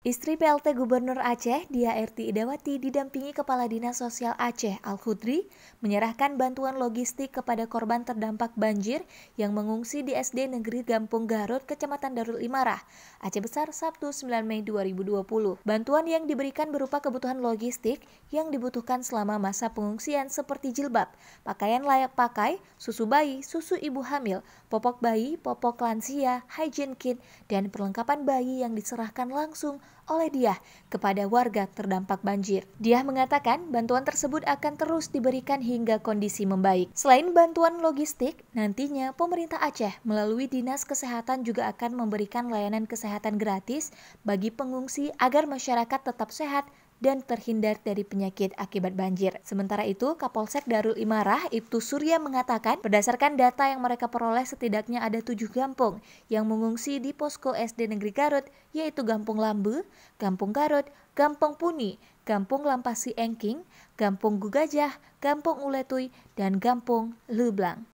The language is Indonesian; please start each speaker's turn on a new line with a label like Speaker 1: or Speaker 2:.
Speaker 1: Istri PLT Gubernur Aceh, Dia RT Idawati, didampingi Kepala Dinas Sosial Aceh, Al Khudri, menyerahkan bantuan logistik kepada korban terdampak banjir yang mengungsi di SD Negeri Gampung Garut, Kecamatan Darul Imarah, Aceh Besar, Sabtu 9 Mei 2020. Bantuan yang diberikan berupa kebutuhan logistik yang dibutuhkan selama masa pengungsian seperti jilbab, pakaian layak pakai, susu bayi, susu ibu hamil, popok bayi, popok lansia, hygiene kit, dan perlengkapan bayi yang diserahkan langsung oleh dia kepada warga terdampak banjir. Dia mengatakan bantuan tersebut akan terus diberikan hingga kondisi membaik. Selain bantuan logistik, nantinya pemerintah Aceh melalui Dinas Kesehatan juga akan memberikan layanan kesehatan gratis bagi pengungsi agar masyarakat tetap sehat dan terhindar dari penyakit akibat banjir. Sementara itu, Kapolsek Darul Imarah Ibtu Surya mengatakan, berdasarkan data yang mereka peroleh setidaknya ada tujuh kampung yang mengungsi di posko SD Negeri Garut, yaitu Kampung Lambe, Kampung Garut, Kampung Puni, Kampung Lampasi Engking, Kampung Gugajah, Kampung Uletui, dan Kampung Lublang.